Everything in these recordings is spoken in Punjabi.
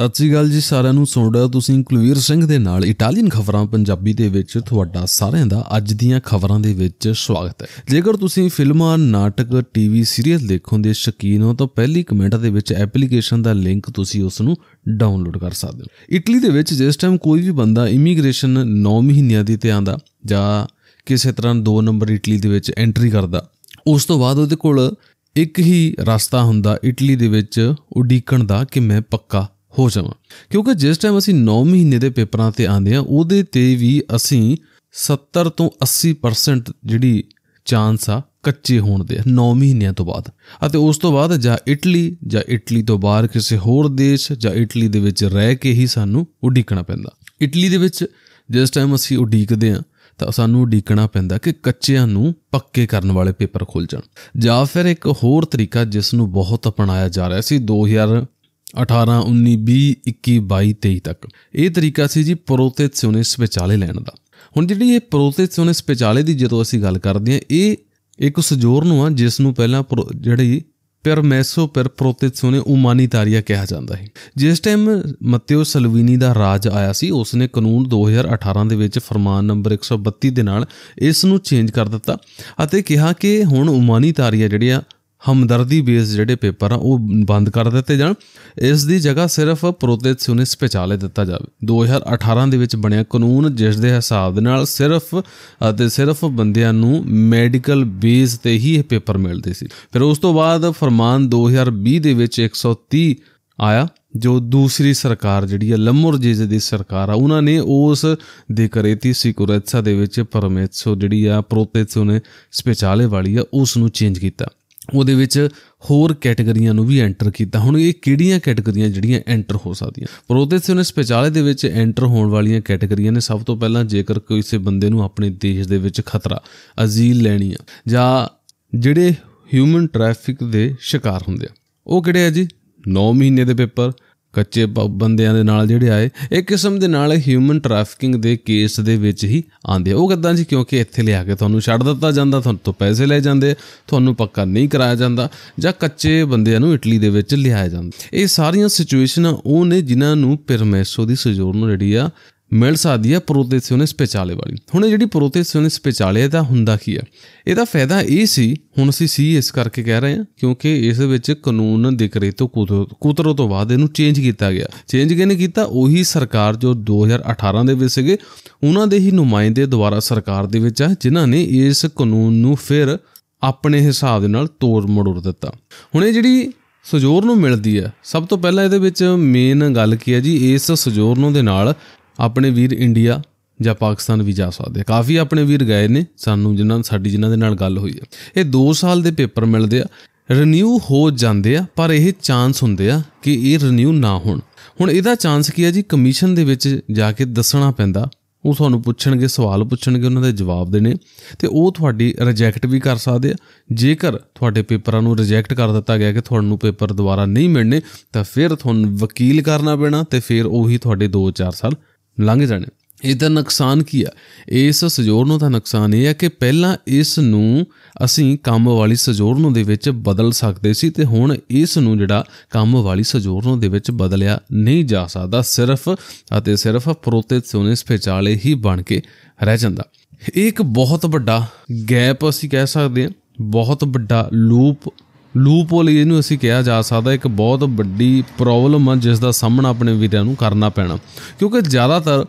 ਸਤਿ ਸ੍ਰੀ ਅਕਾਲ ਜੀ ਸਾਰਿਆਂ ਨੂੰ ਸੁਣ ਤੁਸੀਂ ਕੁਲਵੀਰ ਸਿੰਘ ਦੇ ਨਾਲ ਇਟਾਲੀਅਨ ਖਬਰਾਂ ਪੰਜਾਬੀ ਦੇ ਵਿੱਚ ਤੁਹਾਡਾ ਸਾਰਿਆਂ ਦਾ ਅੱਜ ਦੀਆਂ ਖਬਰਾਂ ਦੇ ਵਿੱਚ ਸਵਾਗਤ ਹੈ ਜੇਕਰ ਤੁਸੀਂ ਫਿਲਮਾਂ ਨਾਟਕ ਟੀਵੀ ਸੀਰੀਅਲ ਦੇਖਣ ਦੇ ਸ਼ਕੀਨ ਹੋ ਤਾਂ ਪਹਿਲੀ ਕਮੈਂਟ ਦੇ ਵਿੱਚ ਐਪਲੀਕੇਸ਼ਨ ਦਾ ਲਿੰਕ ਤੁਸੀਂ ਉਸ ਨੂੰ ਡਾਊਨਲੋਡ ਕਰ ਸਕਦੇ ਹੋ ਇਟਲੀ ਦੇ ਵਿੱਚ ਜਿਸ ਟਾਈਮ ਕੋਈ ਵੀ ਬੰਦਾ ਇਮੀਗ੍ਰੇਸ਼ਨ 9 ਮਹੀਨਿਆਂ ਦੀ ਤੇ ਆਂਦਾ ਜਾਂ ਕਿਸੇ ਤਰ੍ਹਾਂ 2 ਨੰਬਰ ਇਟਲੀ ਦੇ ਵਿੱਚ ਐਂਟਰੀ ਕਰਦਾ ਉਸ ਤੋਂ ਬਾਅਦ ਉਹਦੇ ਕੋਲ ਇੱਕ ਹੀ ਰਸਤਾ ਹੁੰਦਾ ਇਟਲੀ ਦੇ ਵਿੱਚ ਉਡੀਕਣ ਦਾ ਕਿ ਮੈਂ ਪੱਕਾ ਹੋ ਜਾਵਾਂ ਕਿਉਂਕਿ ਜਿਸ ਟਾਈਮ ਅਸੀਂ 9 ਮਹੀਨੇ ਦੇ ਪੇਪਰਾਂ ਤੇ ਆਂਦੇ ਆ ਉਹਦੇ ਤੇ ਵੀ ਅਸੀਂ 70 ਤੋਂ 80% ਜਿਹੜੀ ਚਾਂਸ ਆ ਕੱਚੇ ਹੋਣ ਦੇ 9 ਮਹੀਨਿਆਂ ਤੋਂ ਬਾਅਦ ਅਤੇ ਉਸ ਤੋਂ ਬਾਅਦ ਜਾਂ ਇਟਲੀ ਜਾਂ ਇਟਲੀ ਤੋਂ ਬਾਹਰ ਕਿਸੇ ਹੋਰ ਦੇਸ਼ ਜਾਂ ਇਟਲੀ ਦੇ ਵਿੱਚ ਰਹਿ ਕੇ ਹੀ ਸਾਨੂੰ ਉਡੀਕਣਾ ਪੈਂਦਾ ਇਟਲੀ ਦੇ ਵਿੱਚ ਜਿਸ ਟਾਈਮ ਅਸੀਂ ਉਡੀਕਦੇ ਆ ਤਾਂ ਸਾਨੂੰ ਉਡੀਕਣਾ ਪੈਂਦਾ ਕਿ ਕੱਚਿਆਂ ਨੂੰ ਪੱਕੇ ਕਰਨ ਵਾਲੇ ਪੇਪਰ ਖੁੱਲ ਜਾਣ ਜਾਂ ਫਿਰ ਇੱਕ ਹੋਰ ਤਰੀਕਾ ਜਿਸ ਨੂੰ ਬਹੁਤ ਅਪਣਾਇਆ ਜਾ ਰਿਹਾ ਸੀ 2000 18 19 20 21 22 23 ਤੱਕ ਇਹ ਤਰੀਕਾ ਸੀ ਜੀ ਪ੍ਰੋਤੇਸਿਓਨਿਸ ਵਿਚਾਲੇ ਲੈਣ ਦਾ ਹੁਣ ਜਿਹੜੀ ਇਹ ਪ੍ਰੋਤੇਸਿਓਨਿਸ ਵਿਚਾਲੇ ਦੀ ਜਦੋਂ ਅਸੀਂ ਗੱਲ ਕਰਦੇ ਹਾਂ ਇਹ ਇੱਕ ਸਜੋਰ ਨੂੰ ਆ ਜਿਸ ਨੂੰ ਪਹਿਲਾਂ ਜਿਹੜੀ ਪਰ ਮੈਸੋ ਪਰ ਪ੍ਰੋਤੇਸਿਓਨੇ ਤਾਰੀਆ ਕਿਹਾ ਜਾਂਦਾ ਹੈ ਜਿਸ ਟਾਈਮ ਮਤੇਓ ਸਲਵੀਨੀ ਦਾ ਰਾਜ ਆਇਆ ਸੀ ਉਸ ਨੇ ਕਾਨੂੰਨ 2018 ਦੇ ਵਿੱਚ ਫਰਮਾਨ ਨੰਬਰ 132 ਦੇ ਨਾਲ ਇਸ ਨੂੰ ਚੇਂਜ ਕਰ ਦਿੱਤਾ ਅਤੇ ਕਿਹਾ ਕਿ ਹੁਣ ਉਮਾਨੀ ਜਿਹੜੀ ਆ ਹਮਦਰਦੀ ਬੇਸ ਜਿਹੜੇ ਪੇਪਰ ਆ ਉਹ ਬੰਦ ਕਰ ਦਿੱਤੇ ਜਾਣ ਇਸ ਦੀ ਜਗ੍ਹਾ ਸਿਰਫ ਪ੍ਰੋਟੈਕਸ਼ਨਿਸਟ ਪੇਚਾਲੇ ਦਿੱਤਾ ਜਾਵੇ 2018 ਦੇ ਵਿੱਚ ਬਣਿਆ ਕਾਨੂੰਨ ਜਿਸ ਦੇ ਹਿਸਾਬ ਦੇ ਨਾਲ ਸਿਰਫ ਅਤੇ ਸਿਰਫ ਬੰਦਿਆਂ ਨੂੰ ਮੈਡੀਕਲ ਬੇਸ ਤੇ ਹੀ ਇਹ ਪੇਪਰ ਮਿਲਦੇ ਸੀ ਫਿਰ ਉਸ ਤੋਂ ਬਾਅਦ ਫਰਮਾਨ 2020 ਦੇ ਵਿੱਚ 130 ਆਇਆ ਜੋ ਦੂਸਰੀ ਸਰਕਾਰ ਜਿਹੜੀ ਹੈ ਲੰਮੁਰ ਜੀ ਦੀ ਸਰਕਾਰ ਆ ਉਹਨਾਂ ਨੇ ਉਸ ਦੇ ਕਰੇਤੀ ਸਿਕੁਰੇਤਸਾ ਦੇ ਵਿੱਚ ਪਰਮੇਤਸੋ ਜਿਹੜੀ ਆ ਪ੍ਰੋਤੇਤਸੋ ਨੇ ਸਪੇਚਾਲੇ ਵਾਲੀ ਆ ਉਸ ਨੂੰ ਚੇਂਜ ਕੀਤਾ ਉਹਦੇ ਵਿੱਚ ਹੋਰ ਕੈਟਾਗਰੀਆਂ ਨੂੰ ਵੀ ਐਂਟਰ ਕੀਤਾ ਹੁਣ ਇਹ ਕਿਹੜੀਆਂ ਕੈਟਾਗਰੀਆਂ ਜਿਹੜੀਆਂ ਐਂਟਰ ਹੋ ਸਕਦੀਆਂ ਉਹਨੇ ਵਿਚਾਲੇ ਦੇ ਵਿੱਚ ਐਂਟਰ ਹੋਣ ਵਾਲੀਆਂ ਕੈਟਾਗਰੀਆਂ ਨੇ ਸਭ ਤੋਂ ਪਹਿਲਾਂ ਜੇਕਰ ਕਿਸੇ ਬੰਦੇ ਨੂੰ ਆਪਣੇ ਦੇਸ਼ ਦੇ ਵਿੱਚ ਖਤਰਾ ਅਜ਼ੀਲ ਲੈਣੀ ਆ ਜਾਂ ਜਿਹੜੇ ਹਿਊਮਨ ਟ੍ਰੈਫਿਕ ਦੇ ਸ਼ਿਕਾਰ ਹੁੰਦੇ ਆ ਉਹ ਕਿਹੜੇ ਆ ਜੀ 9 ਮਹੀਨੇ ਦੇ ਪੇਪਰ ਕੱਚੇ ਬੰਦਿਆਂ ਦੇ ਨਾਲ ਜਿਹੜੇ ਆਏ ਇਹ ਕਿਸਮ ਦੇ ਨਾਲ ਹਿਊਮਨ ਟ੍ਰੈਫਿਕਿੰਗ ਦੇ ਕੇਸ ਦੇ ਵਿੱਚ ਹੀ ਆਂਦੇ ਉਹ ਕਿਦਾਂ ਜੀ ਕਿਉਂਕਿ ਇੱਥੇ ਲਿਆ ਕੇ ਤੁਹਾਨੂੰ ਛੱਡ ਦਿੱਤਾ ਜਾਂਦਾ ਤੁਹਾਨੂੰ ਤੋਂ ਪੈਸੇ ਲੈ ਜਾਂਦੇ ਤੁਹਾਨੂੰ ਪੱਕਾ ਨਹੀਂ ਕਰਾਇਆ ਜਾਂਦਾ ਜਾਂ ਕੱਚੇ ਬੰਦਿਆਂ ਨੂੰ ਇਟਲੀ ਦੇ ਵਿੱਚ ਲਿਆਇਆ ਜਾਂਦਾ ਇਹ ਸਾਰੀਆਂ ਸਿਚੁਏਸ਼ਨਾਂ ਉਹ ਨੇ ਜਿਨ੍ਹਾਂ ਨੂੰ ਪਰਮੈਸੋ ਦੀ ਸਜੋਰਨ ਜਿਹੜੀ ਆ ਮਿਲ ਸਕਦੀ ਹੈ ਪ੍ਰੋਤੇਸਿਓਨਿਸ ਪੇਚਾਲੇ ਵਾਲੀ ਹੁਣ ਜਿਹੜੀ ਪ੍ਰੋਤੇਸਿਓਨਿਸ ਪੇਚਾਲੇ ਦਾ ਹੁੰਦਾ ਕੀ ਹੈ ਇਹਦਾ ਫਾਇਦਾ ਇਹ ਸੀ ਹੁਣ ਅਸੀਂ ਸੀ ਇਸ ਕਰਕੇ ਕਹਿ ਰਹੇ ਹਾਂ ਕਿਉਂਕਿ ਇਸ ਵਿੱਚ ਕਾਨੂੰਨ ਦਿਕਰੇ ਤੋਂ ਕੁਤਰੋ ਤੋਂ ਬਾਅਦ ਇਹਨੂੰ ਚੇਂਜ ਕੀਤਾ ਗਿਆ ਚੇਂਜ ਕਿਹਨੇ ਕੀਤਾ ਉਹੀ ਸਰਕਾਰ ਜੋ 2018 ਦੇ ਵਿੱਚ ਸੀਗੇ ਉਹਨਾਂ ਦੇ ਹੀ ਨੁਮਾਇੰਦੇ ਦੁਆਰਾ ਸਰਕਾਰ ਦੇ ਵਿੱਚ ਆ ਜਿਨ੍ਹਾਂ ਨੇ ਇਸ ਕਾਨੂੰਨ ਨੂੰ ਫਿਰ ਆਪਣੇ ਹਿਸਾਬ ਦੇ ਨਾਲ ਤੋੜ ਮੜੋੜ ਦਿੱਤਾ ਹੁਣ ਇਹ ਜਿਹੜੀ ਸਜੋਰ ਨੂੰ ਮਿਲਦੀ ਹੈ ਸਭ ਤੋਂ ਪਹਿਲਾਂ ਇਹਦੇ ਵਿੱਚ ਮੇਨ ਗੱਲ ਕੀ ਹੈ ਜੀ ਇਸ ਸਜੋਰ ਨੂੰ ਦੇ ਨਾਲ ਆਪਣੇ ਵੀਰ ਇੰਡੀਆ ਜਾਂ ਪਾਕਿਸਤਾਨ ਵੀ ਜਾ ਸਕਦੇ ਆ ਕਾਫੀ ਆਪਣੇ ਵੀਰ ਗਏ ਨੇ ਸਾਨੂੰ ਜਿਨ੍ਹਾਂ ਸਾਡੀ ਜਿਨ੍ਹਾਂ ਦੇ ਨਾਲ ਗੱਲ ਹੋਈ ਆ ਇਹ 2 ਸਾਲ ਦੇ ਪੇਪਰ ਮਿਲਦੇ ਆ ਰੀਨਿਊ ਹੋ ਜਾਂਦੇ ਆ ਪਰ ਇਹ ਚਾਂਸ ਹੁੰਦੇ ਆ ਕਿ ਇਹ ਰੀਨਿਊ ਨਾ ਹੋਣ ਹੁਣ ਇਹਦਾ ਚਾਂਸ ਕੀ ਆ ਜੀ ਕਮਿਸ਼ਨ ਦੇ ਵਿੱਚ ਜਾ ਕੇ ਦੱਸਣਾ ਪੈਂਦਾ ਉਹ ਤੁਹਾਨੂੰ ਪੁੱਛਣਗੇ ਸਵਾਲ ਪੁੱਛਣਗੇ ਉਹਨਾਂ ਦੇ ਜਵਾਬ ਦੇਣੇ ਤੇ ਉਹ ਤੁਹਾਡੀ ਰਿਜੈਕਟ ਵੀ ਕਰ ਸਕਦੇ ਆ ਜੇਕਰ ਤੁਹਾਡੇ ਪੇਪਰਾਂ ਨੂੰ ਰਿਜੈਕਟ ਕਰ ਦਿੱਤਾ ਗਿਆ ਕਿ ਤੁਹਾਨੂੰ ਪੇਪਰ ਦੁਬਾਰਾ ਨਹੀਂ ਮਿਲਣੇ ਤਾਂ ਫਿਰ ਤੁਹਾਨੂੰ ਵਕੀਲ ਕਰਨਾ ਪੈਣਾ ਤੇ ਫਿਰ ਉਹੀ ਤੁਹਾਡੇ 2-4 ਸਾਲ ਲੰਘ ਜਾਣੇ ਇਹਦਾ ਨੁਕਸਾਨ ਕੀ ਆ ਇਸ ਨੂੰ ਤਾਂ ਨੁਕਸਾਨ ਇਹ ਆ ਕਿ ਪਹਿਲਾਂ ਇਸ ਨੂੰ ਅਸੀਂ ਕੰਮ ਵਾਲੀ ਨੂੰ ਦੇ ਵਿੱਚ ਬਦਲ ਸਕਦੇ ਸੀ ਤੇ ਹੁਣ ਇਸ ਨੂੰ ਜਿਹੜਾ ਕੰਮ ਵਾਲੀ ਨੂੰ ਦੇ ਵਿੱਚ ਬਦਲਿਆ ਨਹੀਂ ਜਾ ਸਕਦਾ ਸਿਰਫ ਅਤੇ ਸਿਰਫ ਪ੍ਰੋਤੇ ਸੋਨੇ ਸਪੇਚਾਲੇ ਹੀ ਬਣ ਕੇ ਰਹਿ ਜਾਂਦਾ ਇਹ ਇੱਕ ਬਹੁਤ ਵੱਡਾ ਗੈਪ ਅਸੀਂ ਕਹਿ ਸਕਦੇ ਹਾਂ ਬਹੁਤ ਵੱਡਾ ਲੂਪ ਲੂਪ ਹੋਲ ਇਹਨੂੰ ਅਸੀਂ ਕਿਹਾ ਜਾ ਸਕਦਾ ਇੱਕ ਬਹੁਤ ਵੱਡੀ ਪ੍ਰੋਬਲਮ ਆ ਜਿਸ ਦਾ ਸਾਹਮਣਾ ਆਪਣੇ ਵੀਰਾਂ ਨੂੰ ਕਰਨਾ ਪੈਣਾ ਕਿਉਂਕਿ ਜ਼ਿਆਦਾਤਰ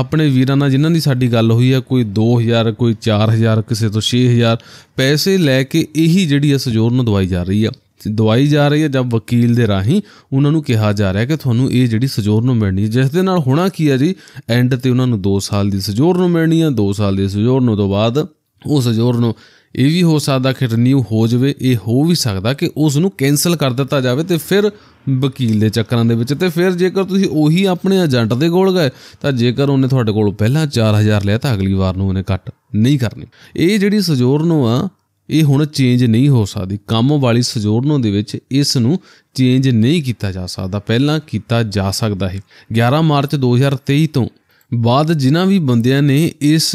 ਆਪਣੇ ਵੀਰਾਂ ਨਾਲ ਜਿਨ੍ਹਾਂ ਦੀ ਸਾਡੀ ਗੱਲ ਹੋਈ ਆ ਕੋਈ 2000 ਕੋਈ 4000 ਕਿਸੇ ਤੋਂ 6000 ਪੈਸੇ ਲੈ ਕੇ ਇਹੀ ਜਿਹੜੀ ਸਜੋਰ ਨੂੰ ਦਵਾਈ ਜਾ ਰਹੀ ਆ ਦਵਾਈ ਜਾ ਰਹੀ ਹੈ ਜਦ ਵਕੀਲ ਦੇ ਰਾਹੀਂ ਉਹਨਾਂ ਨੂੰ ਕਿਹਾ ਜਾ ਰਿਹਾ ਕਿ ਤੁਹਾਨੂੰ ਇਹ ਜਿਹੜੀ ਸਜ਼ੋਰ ਨੂੰ ਮਿਲਣੀ ਹੈ ਜਿਸ ਦੇ ਨਾਲ ਹੋਣਾ ਕੀ ਹੈ ਜੀ ਐਂਡ ਤੇ ਉਹਨਾਂ ਨੂੰ 2 ਸਾਲ ਦੀ ਸਜ਼ੋਰ ਨੂੰ ਮਿਲਣੀ ਹੈ 2 ਸਾਲ ਦੀ ਸਜ਼ੋਰ ਨੂੰ ਤੋਂ ਬਾਅਦ ਉਹ ਸਜ਼ੋਰ ਨੂੰ ਇਹ ਵੀ ਹੋ ਸਕਦਾ ਕਿ ਰੀਨਿਊ ਹੋ ਜਾਵੇ ਇਹ ਹੋ ਵੀ ਸਕਦਾ ਕਿ ਉਸ ਨੂੰ ਕੈਨਸਲ ਕਰ ਦਿੱਤਾ ਜਾਵੇ ਤੇ ਫਿਰ ਵਕੀਲ ਦੇ ਚੱਕਰਾਂ ਦੇ ਵਿੱਚ ਤੇ ਫਿਰ ਜੇਕਰ ਤੁਸੀਂ ਉਹੀ ਆਪਣੇ ਏਜੰਟ ਦੇ ਕੋਲ ਗਏ ਤਾਂ ਜੇਕਰ ਉਹਨੇ ਤੁਹਾਡੇ ਕੋਲ ਪਹਿਲਾਂ 4000 ਲਿਆ ਤਾਂ ਅਗਲੀ ਵਾਰ ਨੂੰ ਉਹਨੇ ਕੱਟ ਨਹੀਂ ਕਰਨੀ ਇਹ ਜਿਹੜੀ ਸਜੋਰ ਨੂੰ ਆ ਇਹ ਹੁਣ ਚੇਂਜ ਨਹੀਂ ਹੋ ਸਕਦੀ ਕੰਮ ਵਾਲੀ ਸਜੋਰਨੋ ਦੇ ਵਿੱਚ ਇਸ ਨੂੰ ਚੇਂਜ ਨਹੀਂ ਕੀਤਾ ਜਾ ਸਕਦਾ ਪਹਿਲਾਂ ਕੀਤਾ ਜਾ ਸਕਦਾ ਹੈ 11 ਮਾਰਚ 2023 ਤੋਂ ਬਾਅਦ ਜਿਨ੍ਹਾਂ ਵੀ ਬੰਦਿਆਂ ਨੇ ਇਸ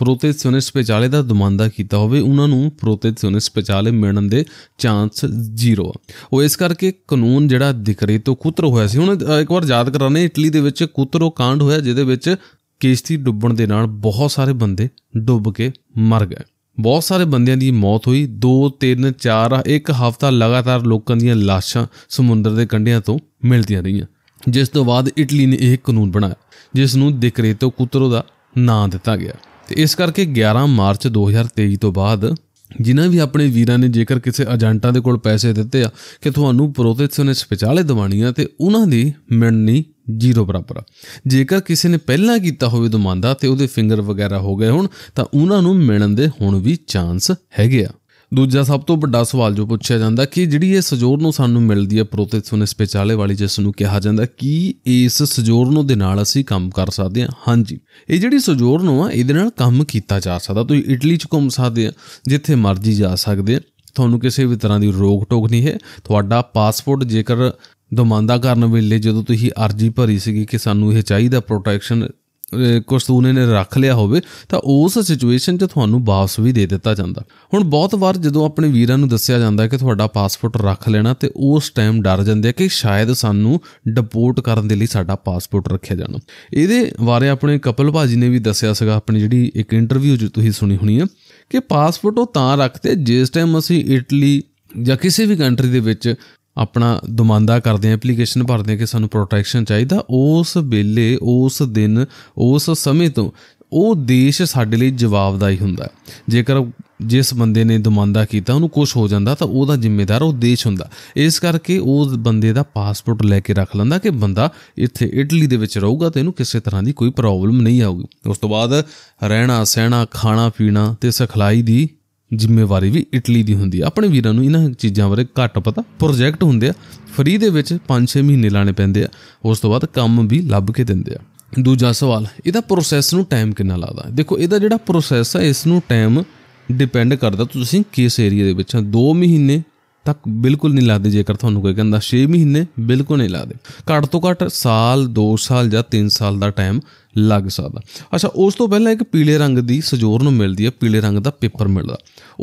ਪ੍ਰੋਟੈਕਸ਼ਨਿਸਟ ਸਪੈਚਾਲੇ ਦਾ ਦੁਮਾਂਦਾ ਕੀਤਾ ਹੋਵੇ ਉਹਨਾਂ ਨੂੰ ਪ੍ਰੋਟੈਕਸ਼ਨਿਸਟ ਸਪੈਚਾਲੇ ਮਿਲਣ ਦੇ ਚਾਂਸ ਜ਼ੀਰੋ ਆ ਉਹ ਇਸ ਕਰਕੇ ਕਾਨੂੰਨ ਜਿਹੜਾ ਦਿਕਰੇ ਤੋਂ ਕੁੱਤਰ ਹੋਇਆ ਸੀ ਹੁਣ ਇੱਕ ਵਾਰ ਯਾਦ ਕਰਾਣੇ ਇਟਲੀ ਦੇ ਵਿੱਚ ਕੁਤਰੋ ਕਾਂਡ ਹੋਇਆ ਜਿਹਦੇ ਵਿੱਚ ਕਿਸ਼ਤੀ ਡੁੱਬਣ ਦੇ ਨਾਲ ਬਹੁਤ ਸਾਰੇ ਬੰਦੇ ਡੁੱਬ ਕੇ ਮਰ ਗਏ ਬਹੁਤ ਸਾਰੇ ਬੰਦਿਆਂ ਦੀ ਮੌਤ ਹੋਈ 2 3 4 ਇੱਕ ਹਫ਼ਤਾ ਲਗਾਤਾਰ ਲੋਕਾਂ ਦੀਆਂ ਲਾਸ਼ਾਂ ਸਮੁੰਦਰ ਦੇ ਕੰਢਿਆਂ ਤੋਂ ਮਿਲਦੀਆਂ ਰਹੀਆਂ ਜਿਸ ਤੋਂ ਬਾਅਦ ਇਟਲੀ ਨੇ ਇਹ ਕਾਨੂੰਨ ਬਣਾਇਆ ਜਿਸ ਨੂੰ ਤੋਂ ਕੁਤਰੋ ਦਾ ਨਾਂ ਦਿੱਤਾ ਗਿਆ ਤੇ ਇਸ ਕਰਕੇ 11 ਮਾਰਚ 2023 ਤੋਂ ਬਾਅਦ ਜਿਨ੍ਹਾਂ ਵੀ ਆਪਣੇ ਵੀਰਾਂ ਨੇ ਜੇਕਰ ਕਿਸੇ ਏਜੰਟਾਂ ਦੇ ਕੋਲ ਪੈਸੇ ਦਿੱਤੇ ਆ ਕਿ ਤੁਹਾਨੂੰ ਪ੍ਰੋਤੇਸਨ ਨੇ ਸਪਿਚਾਲੇ ਦਿਵਾਣੀਆਂ ਤੇ ਉਹਨਾਂ ਦੀ ਮਿਲਣੀ ਜ਼ੀਰੋ ਬਰਾਬਰ ਜੇਕਰ ਕਿਸੇ ਨੇ ਪਹਿਲਾਂ ਕੀਤਾ ਹੋਵੇ ਦਮਾਂਦਾ ਤੇ ਉਹਦੇ ਫਿੰਗਰ ਵਗੈਰਾ ਹੋ ਗਏ ਹੋਣ ਤਾਂ ਉਹਨਾਂ ਨੂੰ ਮਿਲਣ ਦੇ ਹੁਣ ਵੀ ਚਾਂਸ ਹੈਗੇ ਆ ਦੂਜਾ ਸਭ ਤੋਂ ਵੱਡਾ ਸਵਾਲ ਜੋ ਪੁੱਛਿਆ ਜਾਂਦਾ ਕਿ ਜਿਹੜੀ ਇਹ ਸਜੋਰ ਨੂੰ ਸਾਨੂੰ ਮਿਲਦੀ ਹੈ ਪ੍ਰੋਤੇਸੋਨਿਸ ਪੇਚਾਲੇ ਵਾਲੀ ਜਿਸ ਨੂੰ ਕਿਹਾ ਜਾਂਦਾ ਕਿ ਇਸ ਸਜੋਰ ਨੂੰ ਦੇ ਨਾਲ ਅਸੀਂ ਕੰਮ ਕਰ ਸਕਦੇ ਹਾਂ ਹਾਂਜੀ ਇਹ ਜਿਹੜੀ ਸਜੋਰ ਨੂੰ ਆ ਇਹਦੇ ਨਾਲ ਕੰਮ ਕੀਤਾ ਜਾ ਸਕਦਾ ਤੁਸੀਂ ਇਟਲੀ ਚ ਘੁੰਮ ਸਕਦੇ ਆ ਜਿੱਥੇ ਮਰਜ਼ੀ ਜਾ ਸਕਦੇ ਆ ਤੁਹਾਨੂੰ ਕਿਸੇ ਵੀ ਤਰ੍ਹਾਂ ਦੀ ਰੋਕ ਟੋਕ ਨਹੀਂ ਹੈ ਤੁਹਾਡਾ ਪਾਸਪੋਰਟ ਜੇਕਰ ਦਮਾਂਦਾ ਕਰਨ ਵੇਲੇ ਜਦੋਂ ਤੁਸੀਂ ਅਰਜੀ ਭਰੀ ਸੀਗੀ ਕਿ ਸਾਨੂੰ ਇਹ ਚਾਹੀਦਾ ਪ੍ਰੋਟੈਕਸ਼ਨ ਕਾਸਟੂਨ ਨੇ ਰੱਖ ਲਿਆ ਹੋਵੇ ਤਾਂ ਉਸ ਸਿਚੁਏਸ਼ਨ 'ਚ ਤੁਹਾਨੂੰ ਵਾਪਸ ਵੀ ਦੇ ਦਿੱਤਾ ਜਾਂਦਾ ਹੁਣ ਬਹੁਤ ਵਾਰ ਜਦੋਂ ਆਪਣੇ ਵੀਰਾਂ ਨੂੰ ਦੱਸਿਆ ਜਾਂਦਾ ਕਿ ਤੁਹਾਡਾ ਪਾਸਪੋਰਟ ਰੱਖ ਲੈਣਾ ਤੇ ਉਸ ਟਾਈਮ ਡਰ ਜਾਂਦੇ ਆ ਕਿ ਸ਼ਾਇਦ ਸਾਨੂੰ ਡਿਪੋਰਟ ਕਰਨ ਦੇ ਲਈ ਸਾਡਾ ਪਾਸਪੋਰਟ ਰੱਖਿਆ ਜਾਣਾ ਇਹਦੇ ਬਾਰੇ ਆਪਣੇ ਕਪਲ ਭਾਜੀ ਨੇ ਵੀ ਦੱਸਿਆ ਸੀਗਾ ਆਪਣੀ ਜਿਹੜੀ ਇੱਕ ਇੰਟਰਵਿਊ ਜੋ ਤੁਸੀਂ ਸੁਣੀ ਹੋਣੀ ਹੈ ਕਿ ਪਾਸਪੋਰਟ ਉਹ ਤਾਂ ਰੱਖਦੇ ਜਿਸ ਟਾਈਮ ਅਸੀਂ ਇਟਲੀ ਜਾਂ ਕਿਸੇ ਵੀ ਕੰਟਰੀ ਦੇ ਵਿੱਚ ਆਪਣਾ ਦੁਮਾਂਦਾ ਕਰਦੇ ਆ ਐਪਲੀਕੇਸ਼ਨ ਭਰਦੇ ਆ ਕਿ ਸਾਨੂੰ ਪ੍ਰੋਟੈਕਸ਼ਨ ਚਾਹੀਦਾ ਉਸ ਵੇਲੇ ਉਸ ਦਿਨ ਉਸ ਸਮੇਂ ਤੋਂ ਉਹ ਦੇਸ਼ ਸਾਡੇ ਲਈ ਜਵਾਬਦਾਈ ਹੁੰਦਾ ਜੇਕਰ ਜਿਸ ਬੰਦੇ ਨੇ ਦਮਾਂਦਾ ਕੀਤਾ ਉਹਨੂੰ ਕੁਝ ਹੋ ਜਾਂਦਾ ਤਾਂ ਉਹਦਾ ਜ਼ਿੰਮੇਦਾਰ ਉਹ ਦੇਸ਼ ਹੁੰਦਾ ਇਸ ਕਰਕੇ ਉਹ ਬੰਦੇ ਦਾ ਪਾਸਪੋਰਟ ਲੈ ਕੇ ਰੱਖ ਲੈਂਦਾ ਕਿ ਬੰਦਾ ਇੱਥੇ ਇਟਲੀ ਦੇ ਵਿੱਚ ਰਹੂਗਾ ਤੇ ਇਹਨੂੰ ਕਿਸੇ ਤਰ੍ਹਾਂ ਦੀ ਕੋਈ ਪ੍ਰੋਬਲਮ ਨਹੀਂ ਆਊਗੀ ਉਸ ਤੋਂ ਬਾਅਦ ਰਹਿਣਾ ਸਹਿਣਾ ਖਾਣਾ ਪੀਣਾ ਤੇ ਸਖਲਾਈ ਦੀ ਜ਼ਿੰਮੇਵਾਰੀ ਵੀ ਇਟਲੀ ਦੀ ਹੁੰਦੀ ਹੈ ਆਪਣੇ ਵੀਰਾਂ ਨੂੰ ਇਹਨਾਂ ਚੀਜ਼ਾਂ ਬਾਰੇ ਘੱਟ ਪਤਾ ਪ੍ਰੋਜੈਕਟ ਹੁੰਦੇ ਆ ਫਰੀ ਦੇ ਵਿੱਚ 5-6 ਮਹੀਨੇ ਲਾਣੇ ਪੈਂਦੇ ਆ ਉਸ ਤੋਂ ਬਾਅਦ ਕੰਮ ਵੀ ਲੱਭ ਕੇ ਦਿੰਦੇ ਆ ਦੂਜਾ ਸਵਾਲ ਇਹਦਾ ਪ੍ਰੋਸੈਸ ਨੂੰ ਟਾਈਮ ਕਿੰਨਾ ਲੱਗਦਾ ਦੇਖੋ ਇਹਦਾ ਜਿਹੜਾ ਪ੍ਰੋਸੈਸ ਆ ਇਸ ਨੂੰ ਟਾਈਮ ਡਿਪੈਂਡ ਕਰਦਾ ਤੁਸੀਂ ਕਿਸ ਏਰੀਆ ਦੇ ਵਿੱਚ ਆ 2 ਮਹੀਨੇ ਤੱਕ ਬਿਲਕੁਲ ਨਹੀਂ ਲੱਗਦੇ ਜੇਕਰ ਤੁਹਾਨੂੰ ਕੋਈ ਕਹਿੰਦਾ 6 ਮਹੀਨੇ ਬਿਲਕੁਲ ਨਹੀਂ ਲੱਗਦੇ ਘੱਟ ਤੋਂ ਘੱਟ ਸਾਲ 2 ਸਾਲ ਜਾਂ 3 ਸਾਲ ਦਾ ਟਾਈਮ ਲੱਗ ਸਕਦਾ ਅੱਛਾ ਉਸ ਤੋਂ ਪਹਿਲਾਂ ਇੱਕ ਪੀਲੇ ਰੰਗ ਦੀ ਸਜੋਰ ਨੂੰ ਮਿਲਦੀ ਹੈ ਪੀਲੇ ਰੰਗ ਦਾ ਪੇਪਰ ਮਿਲਦਾ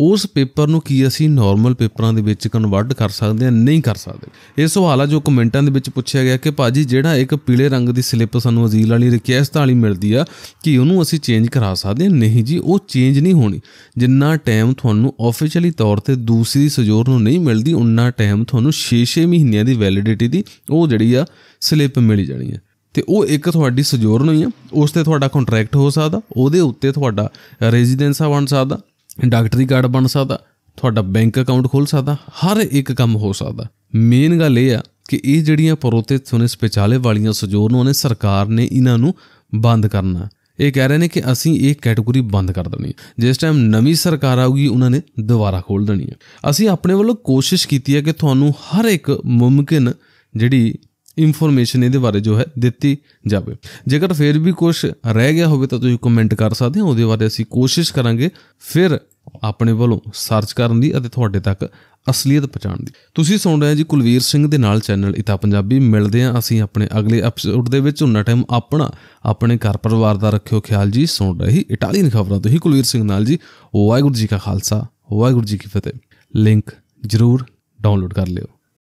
ਉਸ ਪੇਪਰ ਨੂੰ ਕੀ ਅਸੀਂ ਨਾਰਮਲ ਪੇਪਰਾਂ ਦੇ ਵਿੱਚ ਕਨਵਰਟ ਕਰ ਸਕਦੇ ਹਾਂ ਨਹੀਂ ਕਰ ਸਕਦੇ ਇਹ ਸਵਾਲ ਆ ਜੋ ਕਮੈਂਟਾਂ ਦੇ ਵਿੱਚ ਪੁੱਛਿਆ ਗਿਆ ਕਿ ਭਾਜੀ ਜਿਹੜਾ ਇੱਕ ਪੀਲੇ ਰੰਗ ਦੀ ਸਲਿੱਪ ਸਾਨੂੰ ਅਜ਼ੀਲ ਵਾਲੀ ਰਿਕੁਐਸਟ ਵਾਲੀ ਮਿਲਦੀ ਆ ਕਿ ਉਹਨੂੰ ਅਸੀਂ ਚੇਂਜ ਕਰਾ ਸਕਦੇ ਹਾਂ ਨਹੀਂ ਜੀ ਉਹ ਚੇਂਜ ਨਹੀਂ ਹੋਣੀ ਜਿੰਨਾ ਟਾਈਮ ਤੁਹਾਨੂੰ ਆਫੀਸ਼ੀਅਲੀ ਤੌਰ ਤੇ ਦੂਸਰੀ ਸਜੋਰ ਨੂੰ ਨਹੀਂ ਮਿਲਦੀ ਉਨਾ ਟਾਈਮ ਤੁਹਾਨੂੰ 6-6 ਮਹੀਨਿਆਂ ਦੀ ਵੈਲਿਡਿਟੀ ਦੀ ਉਹ ਜਿਹੜੀ ਆ ਸਲਿੱਪ ਮਿਲ ਜਾਣੀ ਹੈ ਤੇ ਉਹ ਇੱਕ ਤੁਹਾਡੀ ਸਜੋਰਨ ਹੋਈ ਆ ਉਸ ਤੇ ਤੁਹਾਡਾ ਕੰਟਰੈਕਟ ਹੋ ਸਕਦਾ ਉਹਦੇ ਉੱਤੇ ਤੁਹਾਡਾ ਰੈਜ਼ੀਡੈਂਸਾ ਬਣ ਸਕਦਾ ਡਾਕਟਰੀ ਕਾਰਡ ਬਣ ਸਕਦਾ ਤੁਹਾਡਾ ਬੈਂਕ ਅਕਾਊਂਟ ਖੋਲ ਸਕਦਾ ਹਰ ਇੱਕ ਕੰਮ ਹੋ ਸਕਦਾ ਮੇਨ ਗੱਲ ਇਹ ਆ ਕਿ ਇਹ ਜਿਹੜੀਆਂ ਪਰੋਤੇ ਸੁਨੇ ਸਪੇਚਾਲੇ ਵਾਲੀਆਂ ਸਜੋਰਨ ਉਹਨੇ ਸਰਕਾਰ ਨੇ ਇਹਨਾਂ ਨੂੰ ਬੰਦ ਕਰਨਾ ਇਹ ਕਹਿ ਰਹੇ ਨੇ ਕਿ ਅਸੀਂ ਇਹ ਕੈਟਾਗਰੀ ਬੰਦ ਕਰ ਦੇਣੀ ਜਿਸ ਟਾਈਮ ਨਵੀਂ ਸਰਕਾਰ ਆਊਗੀ ਉਹਨਾਂ ਨੇ ਦੁਬਾਰਾ ਖੋਲ ਦੇਣੀ ਹੈ ਅਸੀਂ ਆਪਣੇ ਵੱਲੋਂ ਕੋਸ਼ਿਸ਼ ਕੀਤੀ ਹੈ ਕਿ ਤੁਹਾਨੂੰ ਹਰ ਇੱਕ ਮੁਮਕਿਨ ਜਿਹੜੀ ਇਨਫੋਰਮੇਸ਼ਨ ਇਹਦੇ ਬਾਰੇ ਜੋ ਹੈ ਦਿੱਤੀ ਜਾਵੇ ਜੇਕਰ ਫਿਰ ਵੀ ਕੁਝ ਰਹਿ ਗਿਆ ਹੋਵੇ ਤਾਂ ਤੁਸੀਂ ਕਮੈਂਟ ਕਰ ਸਕਦੇ ਹੋ ਉਹਦੇ ਬਾਰੇ ਅਸੀਂ ਕੋਸ਼ਿਸ਼ ਕਰਾਂਗੇ ਫਿਰ ਆਪਣੇ ਵੱਲੋਂ ਸਰਚ ਕਰਨ ਦੀ ਅਤੇ ਤੁਹਾਡੇ ਤੱਕ ਅਸਲੀਅਤ ਪਹੁੰਚਾਉਣ ਦੀ ਤੁਸੀਂ ਸੁਣ ਰਹੇ ਹੋ ਜੀ ਕੁਲਵੀਰ ਸਿੰਘ ਦੇ ਨਾਲ ਚੈਨਲ ਇਤਾ ਪੰਜਾਬੀ ਮਿਲਦੇ ਆਂ ਅਸੀਂ ਆਪਣੇ ਅਗਲੇ ਐਪੀਸੋਡ ਦੇ ਵਿੱਚ ਉਹਨਾਂ ਟਾਈਮ ਆਪਣਾ ਆਪਣੇ ਘਰ ਪਰਿਵਾਰ ਦਾ ਰੱਖਿਓ ਖਿਆਲ ਜੀ ਸੁਣ ਰਹੀ ਇਟਾਲੀਅਨ ਖਬਰਾਂ ਤੋਂ ਹੀ ਕੁਲਵੀਰ ਸਿੰਘ ਨਾਲ ਜੀ ਵਾਹਿਗੁਰੂ ਜੀ ਕਾ ਖਾਲਸਾ ਵਾਹਿਗੁਰੂ ਜੀ ਕੀ ਫਤਿਹ ਲਿੰਕ ਜ਼ਰੂਰ ਡਾਊਨਲੋਡ ਕਰ ਲਿਓ